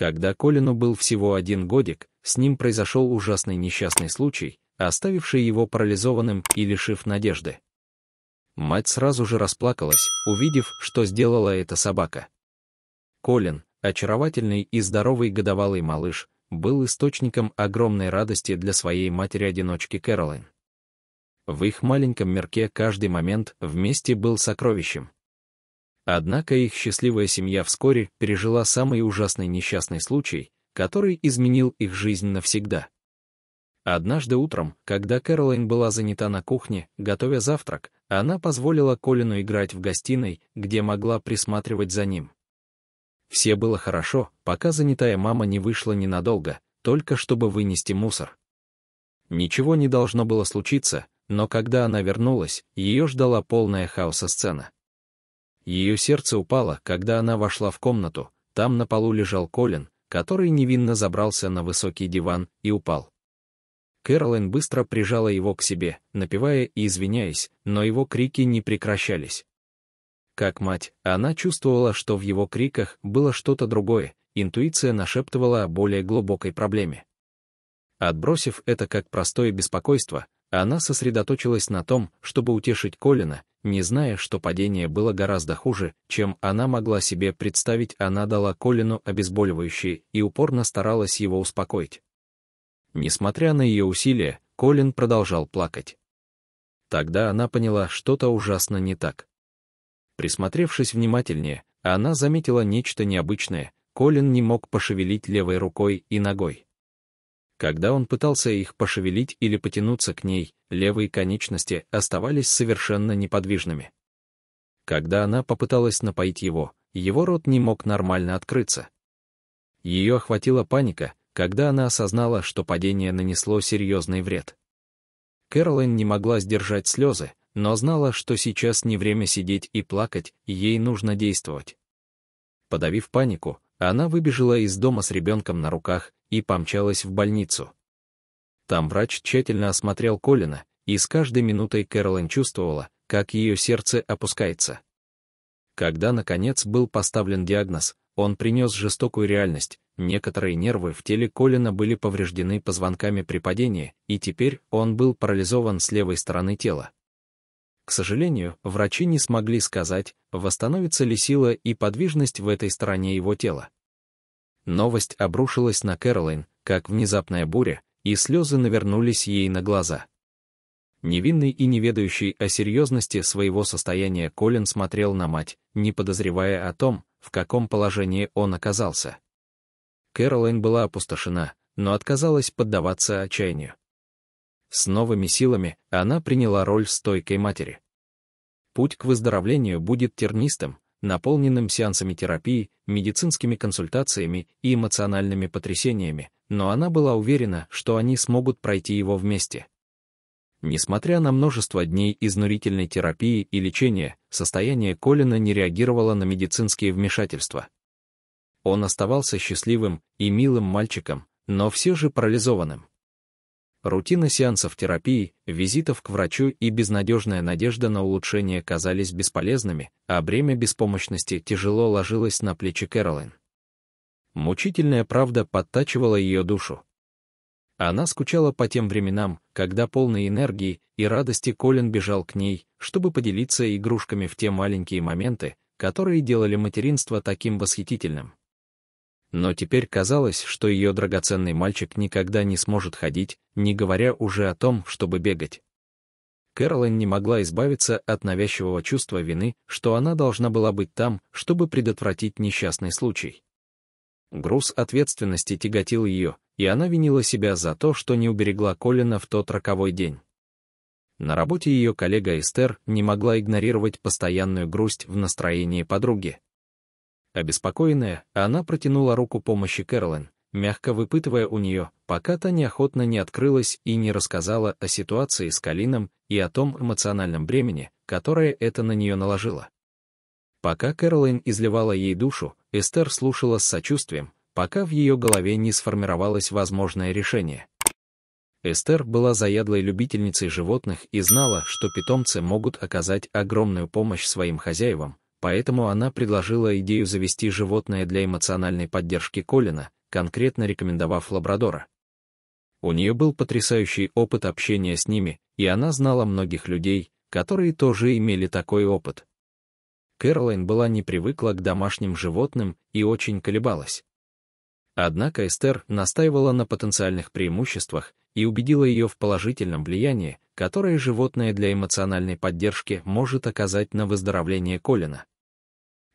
Когда Колину был всего один годик, с ним произошел ужасный несчастный случай, оставивший его парализованным и лишив надежды. Мать сразу же расплакалась, увидев, что сделала эта собака. Колин, очаровательный и здоровый годовалый малыш, был источником огромной радости для своей матери-одиночки Кэролайн. В их маленьком мерке каждый момент вместе был сокровищем. Однако их счастливая семья вскоре пережила самый ужасный несчастный случай, который изменил их жизнь навсегда. Однажды утром, когда Кэролайн была занята на кухне, готовя завтрак, она позволила Колину играть в гостиной, где могла присматривать за ним. Все было хорошо, пока занятая мама не вышла ненадолго, только чтобы вынести мусор. Ничего не должно было случиться, но когда она вернулась, ее ждала полная хаоса сцена. Ее сердце упало, когда она вошла в комнату, там на полу лежал Колин, который невинно забрался на высокий диван и упал. Кэролин быстро прижала его к себе, напевая и извиняясь, но его крики не прекращались. Как мать, она чувствовала, что в его криках было что-то другое, интуиция нашептывала о более глубокой проблеме. Отбросив это как простое беспокойство, она сосредоточилась на том, чтобы утешить Колина, не зная, что падение было гораздо хуже, чем она могла себе представить, она дала Колину обезболивающее и упорно старалась его успокоить. Несмотря на ее усилия, Колин продолжал плакать. Тогда она поняла, что-то ужасно не так. Присмотревшись внимательнее, она заметила нечто необычное, Колин не мог пошевелить левой рукой и ногой. Когда он пытался их пошевелить или потянуться к ней, левые конечности оставались совершенно неподвижными. Когда она попыталась напоить его, его рот не мог нормально открыться. Ее охватила паника, когда она осознала, что падение нанесло серьезный вред. Кэролин не могла сдержать слезы, но знала, что сейчас не время сидеть и плакать, ей нужно действовать. Подавив панику, она выбежала из дома с ребенком на руках и помчалась в больницу. Там врач тщательно осмотрел Колина, и с каждой минутой Кэролин чувствовала, как ее сердце опускается. Когда, наконец, был поставлен диагноз, он принес жестокую реальность, некоторые нервы в теле Колина были повреждены позвонками при падении, и теперь он был парализован с левой стороны тела. К сожалению, врачи не смогли сказать, восстановится ли сила и подвижность в этой стороне его тела. Новость обрушилась на Кэролайн, как внезапная буря, и слезы навернулись ей на глаза. Невинный и неведающий о серьезности своего состояния Колин смотрел на мать, не подозревая о том, в каком положении он оказался. Кэролайн была опустошена, но отказалась поддаваться отчаянию. С новыми силами она приняла роль стойкой матери. Путь к выздоровлению будет тернистым, наполненным сеансами терапии, медицинскими консультациями и эмоциональными потрясениями, но она была уверена, что они смогут пройти его вместе. Несмотря на множество дней изнурительной терапии и лечения, состояние Колина не реагировало на медицинские вмешательства. Он оставался счастливым и милым мальчиком, но все же парализованным. Рутина сеансов терапии, визитов к врачу и безнадежная надежда на улучшение казались бесполезными, а бремя беспомощности тяжело ложилось на плечи Кэролин. Мучительная правда подтачивала ее душу. Она скучала по тем временам, когда полной энергии и радости Колин бежал к ней, чтобы поделиться игрушками в те маленькие моменты, которые делали материнство таким восхитительным. Но теперь казалось, что ее драгоценный мальчик никогда не сможет ходить, не говоря уже о том, чтобы бегать. Кэролин не могла избавиться от навязчивого чувства вины, что она должна была быть там, чтобы предотвратить несчастный случай. Груз ответственности тяготил ее, и она винила себя за то, что не уберегла Колина в тот роковой день. На работе ее коллега Эстер не могла игнорировать постоянную грусть в настроении подруги. Обеспокоенная, она протянула руку помощи Кэролин, мягко выпытывая у нее, пока та неохотно не открылась и не рассказала о ситуации с Калином и о том эмоциональном бремени, которое это на нее наложило. Пока Кэролин изливала ей душу, Эстер слушала с сочувствием, пока в ее голове не сформировалось возможное решение. Эстер была заядлой любительницей животных и знала, что питомцы могут оказать огромную помощь своим хозяевам, Поэтому она предложила идею завести животное для эмоциональной поддержки Колина, конкретно рекомендовав лабрадора. У нее был потрясающий опыт общения с ними, и она знала многих людей, которые тоже имели такой опыт. Кэролайн была не привыкла к домашним животным и очень колебалась. Однако Эстер настаивала на потенциальных преимуществах и убедила ее в положительном влиянии, которое животное для эмоциональной поддержки может оказать на выздоровление Колина.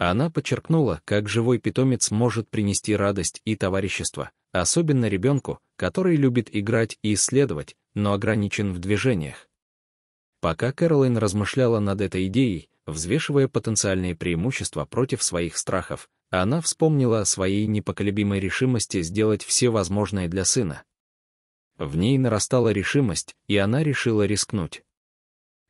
Она подчеркнула, как живой питомец может принести радость и товарищество, особенно ребенку, который любит играть и исследовать, но ограничен в движениях. Пока Кэролайн размышляла над этой идеей, взвешивая потенциальные преимущества против своих страхов, она вспомнила о своей непоколебимой решимости сделать все возможное для сына. В ней нарастала решимость, и она решила рискнуть.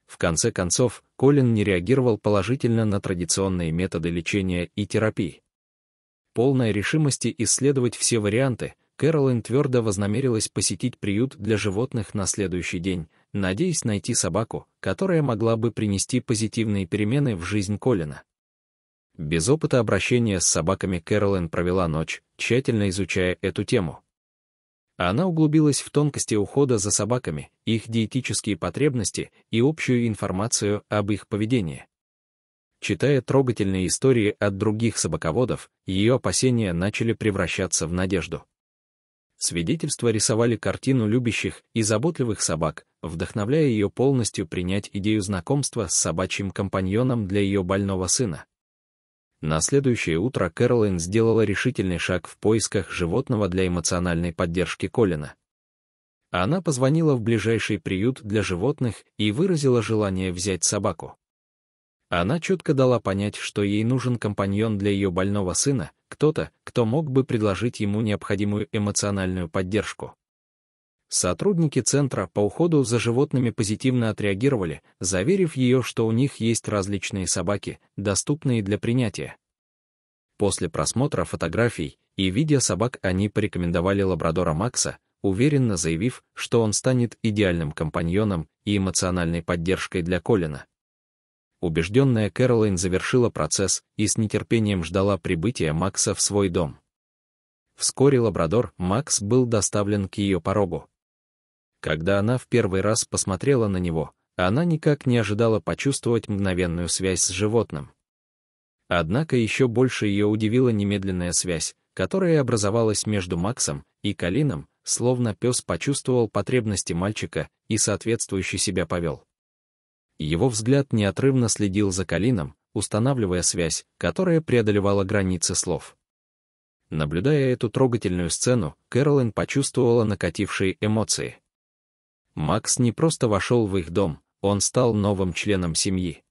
В конце концов, Колин не реагировал положительно на традиционные методы лечения и терапии. Полной решимости исследовать все варианты, Кэролин твердо вознамерилась посетить приют для животных на следующий день, надеясь найти собаку, которая могла бы принести позитивные перемены в жизнь Колина. Без опыта обращения с собаками Кэролин провела ночь, тщательно изучая эту тему. Она углубилась в тонкости ухода за собаками, их диетические потребности и общую информацию об их поведении. Читая трогательные истории от других собаководов, ее опасения начали превращаться в надежду. Свидетельства рисовали картину любящих и заботливых собак, вдохновляя ее полностью принять идею знакомства с собачьим компаньоном для ее больного сына. На следующее утро Кэролин сделала решительный шаг в поисках животного для эмоциональной поддержки Колина. Она позвонила в ближайший приют для животных и выразила желание взять собаку. Она четко дала понять, что ей нужен компаньон для ее больного сына, кто-то, кто мог бы предложить ему необходимую эмоциональную поддержку. Сотрудники центра по уходу за животными позитивно отреагировали, заверив ее, что у них есть различные собаки, доступные для принятия. После просмотра фотографий и видя собак они порекомендовали лабрадора Макса, уверенно заявив, что он станет идеальным компаньоном и эмоциональной поддержкой для Колина. Убежденная Кэролайн завершила процесс и с нетерпением ждала прибытия Макса в свой дом. Вскоре лабрадор Макс был доставлен к ее порогу. Когда она в первый раз посмотрела на него, она никак не ожидала почувствовать мгновенную связь с животным. Однако еще больше ее удивила немедленная связь, которая образовалась между Максом и Калином, словно пес почувствовал потребности мальчика и соответствующий себя повел. Его взгляд неотрывно следил за Калином, устанавливая связь, которая преодолевала границы слов. Наблюдая эту трогательную сцену, Кэролин почувствовала накатившие эмоции — Макс не просто вошел в их дом, он стал новым членом семьи.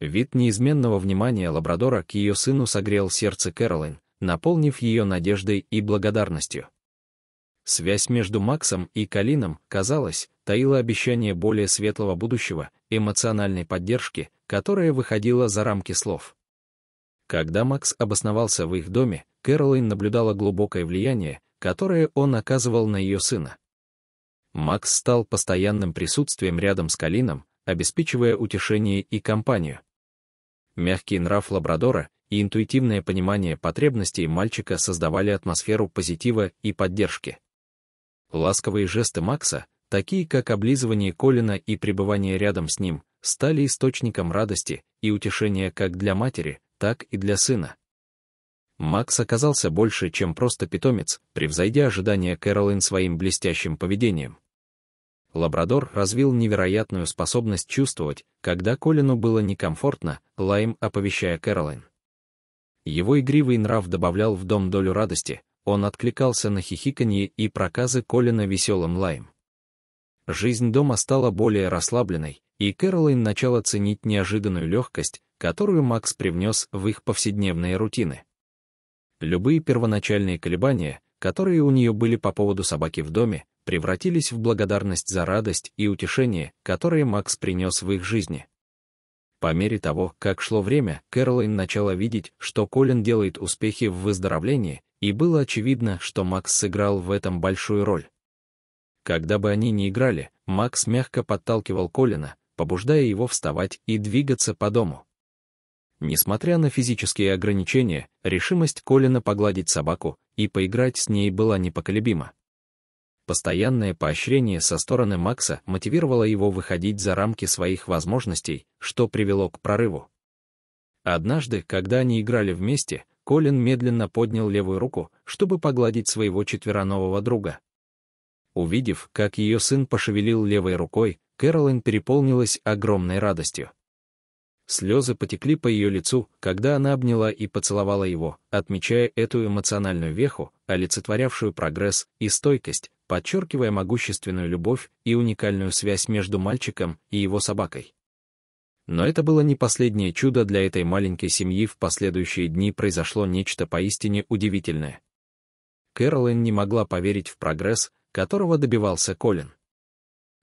Вид неизменного внимания лабрадора к ее сыну согрел сердце Кэролин, наполнив ее надеждой и благодарностью. Связь между Максом и Калином, казалось, таила обещание более светлого будущего, эмоциональной поддержки, которая выходила за рамки слов. Когда Макс обосновался в их доме, Кэролин наблюдала глубокое влияние, которое он оказывал на ее сына. Макс стал постоянным присутствием рядом с Калином, обеспечивая утешение и компанию. Мягкий нрав лабрадора и интуитивное понимание потребностей мальчика создавали атмосферу позитива и поддержки. Ласковые жесты Макса, такие как облизывание Колина и пребывание рядом с ним, стали источником радости и утешения как для матери, так и для сына. Макс оказался больше, чем просто питомец, превзойдя ожидания Кэролин своим блестящим поведением. Лабрадор развил невероятную способность чувствовать, когда Колину было некомфортно, лаем оповещая Кэролайн. Его игривый нрав добавлял в дом долю радости, он откликался на хихиканье и проказы Колина веселым лаем. Жизнь дома стала более расслабленной, и Кэролайн начала ценить неожиданную легкость, которую Макс привнес в их повседневные рутины. Любые первоначальные колебания, которые у нее были по поводу собаки в доме, превратились в благодарность за радость и утешение, которые Макс принес в их жизни. По мере того, как шло время, Кэролайн начала видеть, что Колин делает успехи в выздоровлении, и было очевидно, что Макс сыграл в этом большую роль. Когда бы они ни играли, Макс мягко подталкивал Колина, побуждая его вставать и двигаться по дому. Несмотря на физические ограничения, решимость Колина погладить собаку и поиграть с ней была непоколебима. Постоянное поощрение со стороны Макса мотивировало его выходить за рамки своих возможностей, что привело к прорыву. Однажды, когда они играли вместе, Колин медленно поднял левую руку, чтобы погладить своего четвероногого друга. Увидев, как ее сын пошевелил левой рукой, Кэролин переполнилась огромной радостью. Слезы потекли по ее лицу, когда она обняла и поцеловала его, отмечая эту эмоциональную веху, олицетворявшую прогресс и стойкость, подчеркивая могущественную любовь и уникальную связь между мальчиком и его собакой. Но это было не последнее чудо для этой маленькой семьи, в последующие дни произошло нечто поистине удивительное. Кэролин не могла поверить в прогресс, которого добивался Колин.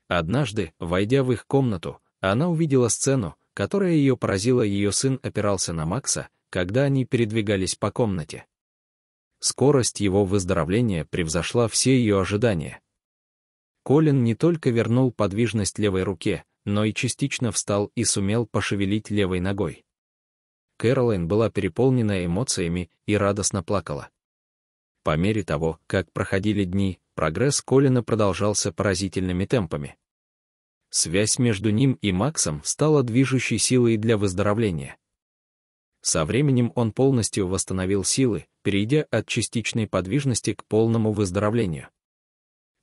Однажды, войдя в их комнату, она увидела сцену, которая ее поразила, ее сын опирался на Макса, когда они передвигались по комнате скорость его выздоровления превзошла все ее ожидания. Колин не только вернул подвижность левой руке, но и частично встал и сумел пошевелить левой ногой. Кэролайн была переполнена эмоциями и радостно плакала. По мере того, как проходили дни, прогресс Колина продолжался поразительными темпами. Связь между ним и Максом стала движущей силой для выздоровления. Со временем он полностью восстановил силы, перейдя от частичной подвижности к полному выздоровлению.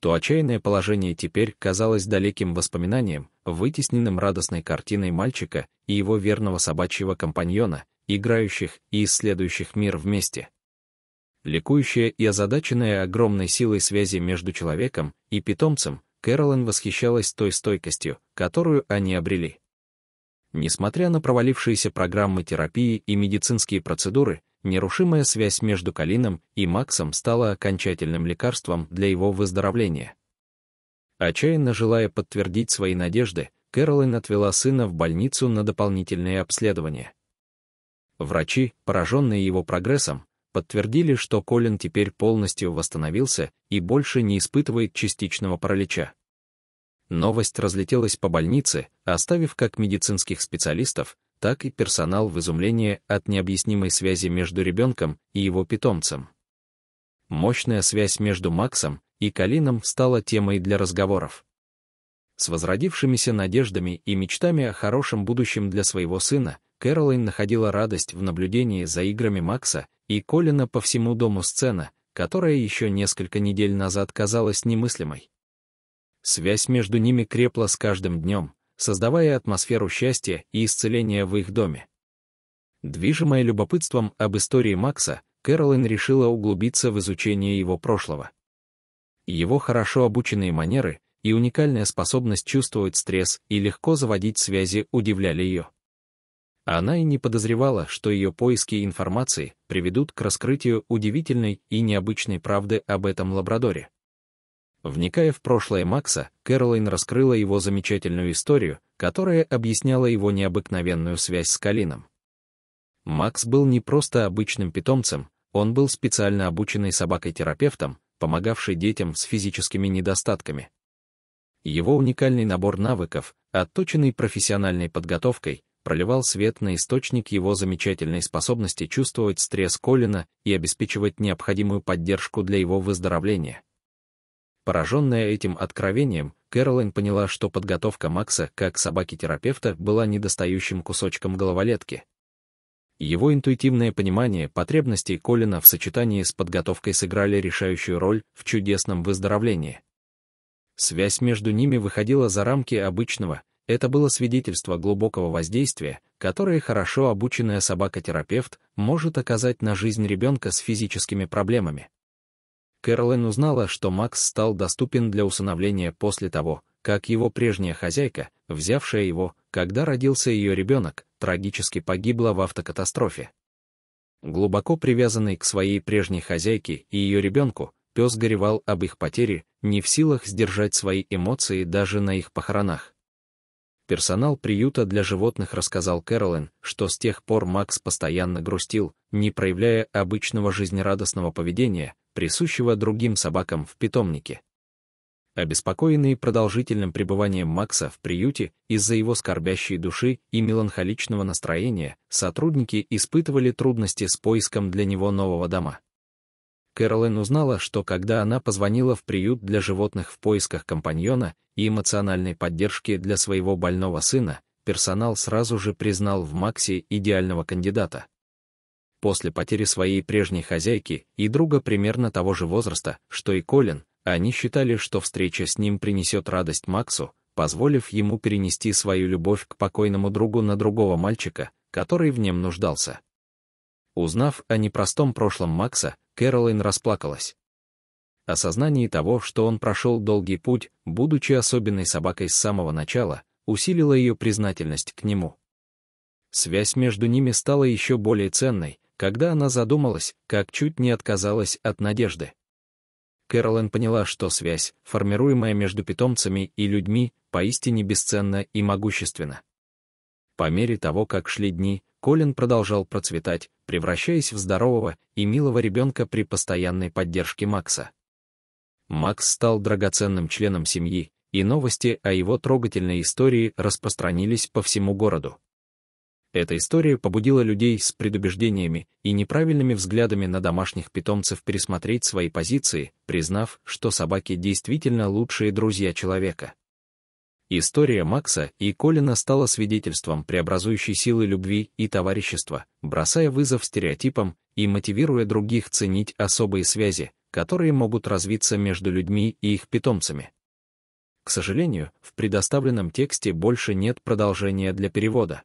То отчаянное положение теперь казалось далеким воспоминанием, вытесненным радостной картиной мальчика и его верного собачьего компаньона, играющих и исследующих мир вместе. Ликующая и озадаченная огромной силой связи между человеком и питомцем, Кэролин восхищалась той стойкостью, которую они обрели. Несмотря на провалившиеся программы терапии и медицинские процедуры, Нерушимая связь между Калином и Максом стала окончательным лекарством для его выздоровления. Отчаянно желая подтвердить свои надежды, Кэролин отвела сына в больницу на дополнительные обследования. Врачи, пораженные его прогрессом, подтвердили, что Колин теперь полностью восстановился и больше не испытывает частичного паралича. Новость разлетелась по больнице, оставив как медицинских специалистов, так и персонал в изумлении от необъяснимой связи между ребенком и его питомцем. Мощная связь между Максом и Калином стала темой для разговоров. С возродившимися надеждами и мечтами о хорошем будущем для своего сына, Кэролайн находила радость в наблюдении за играми Макса и Колина по всему дому сцена, которая еще несколько недель назад казалась немыслимой. Связь между ними крепла с каждым днем, создавая атмосферу счастья и исцеления в их доме. Движимая любопытством об истории Макса, Кэролин решила углубиться в изучение его прошлого. Его хорошо обученные манеры и уникальная способность чувствовать стресс и легко заводить связи удивляли ее. Она и не подозревала, что ее поиски информации приведут к раскрытию удивительной и необычной правды об этом лабрадоре. Вникая в прошлое Макса, Кэролайн раскрыла его замечательную историю, которая объясняла его необыкновенную связь с Калином. Макс был не просто обычным питомцем, он был специально обученной собакой-терапевтом, помогавшей детям с физическими недостатками. Его уникальный набор навыков, отточенный профессиональной подготовкой, проливал свет на источник его замечательной способности чувствовать стресс Колина и обеспечивать необходимую поддержку для его выздоровления. Пораженная этим откровением, Кэролайн поняла, что подготовка Макса как собаки-терапевта была недостающим кусочком головолетки. Его интуитивное понимание потребностей Колина в сочетании с подготовкой сыграли решающую роль в чудесном выздоровлении. Связь между ними выходила за рамки обычного, это было свидетельство глубокого воздействия, которое хорошо обученная собака-терапевт может оказать на жизнь ребенка с физическими проблемами. Кэролин узнала, что Макс стал доступен для усыновления после того, как его прежняя хозяйка, взявшая его, когда родился ее ребенок, трагически погибла в автокатастрофе. Глубоко привязанный к своей прежней хозяйке и ее ребенку, пес горевал об их потере, не в силах сдержать свои эмоции даже на их похоронах. Персонал приюта для животных рассказал Кэролин, что с тех пор Макс постоянно грустил, не проявляя обычного жизнерадостного поведения, присущего другим собакам в питомнике. Обеспокоенные продолжительным пребыванием Макса в приюте из-за его скорбящей души и меланхоличного настроения, сотрудники испытывали трудности с поиском для него нового дома. Кэролин узнала, что когда она позвонила в приют для животных в поисках компаньона и эмоциональной поддержки для своего больного сына, персонал сразу же признал в Максе идеального кандидата после потери своей прежней хозяйки и друга примерно того же возраста, что и Колин, они считали, что встреча с ним принесет радость Максу, позволив ему перенести свою любовь к покойному другу на другого мальчика, который в нем нуждался. Узнав о непростом прошлом Макса, Кэролайн расплакалась. Осознание того, что он прошел долгий путь, будучи особенной собакой с самого начала, усилило ее признательность к нему. Связь между ними стала еще более ценной, когда она задумалась, как чуть не отказалась от надежды. Кэролин поняла, что связь, формируемая между питомцами и людьми, поистине бесценна и могущественна. По мере того, как шли дни, Колин продолжал процветать, превращаясь в здорового и милого ребенка при постоянной поддержке Макса. Макс стал драгоценным членом семьи, и новости о его трогательной истории распространились по всему городу. Эта история побудила людей с предубеждениями и неправильными взглядами на домашних питомцев пересмотреть свои позиции, признав, что собаки действительно лучшие друзья человека. История Макса и Колина стала свидетельством преобразующей силы любви и товарищества, бросая вызов стереотипам и мотивируя других ценить особые связи, которые могут развиться между людьми и их питомцами. К сожалению, в предоставленном тексте больше нет продолжения для перевода.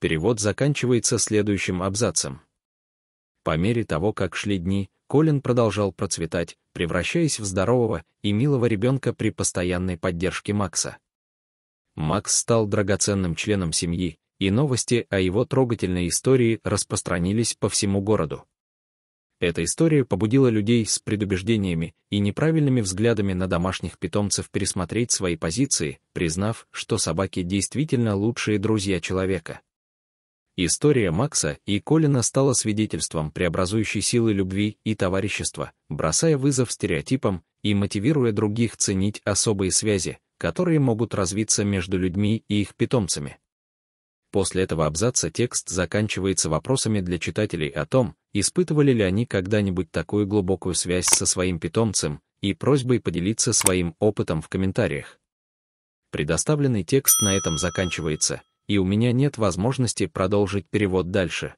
Перевод заканчивается следующим абзацем. По мере того, как шли дни, Колин продолжал процветать, превращаясь в здорового и милого ребенка при постоянной поддержке Макса. Макс стал драгоценным членом семьи, и новости о его трогательной истории распространились по всему городу. Эта история побудила людей с предубеждениями и неправильными взглядами на домашних питомцев пересмотреть свои позиции, признав, что собаки действительно лучшие друзья человека. История Макса и Колина стала свидетельством преобразующей силы любви и товарищества, бросая вызов стереотипам и мотивируя других ценить особые связи, которые могут развиться между людьми и их питомцами. После этого абзаца текст заканчивается вопросами для читателей о том, испытывали ли они когда-нибудь такую глубокую связь со своим питомцем, и просьбой поделиться своим опытом в комментариях. Предоставленный текст на этом заканчивается, и у меня нет возможности продолжить перевод дальше.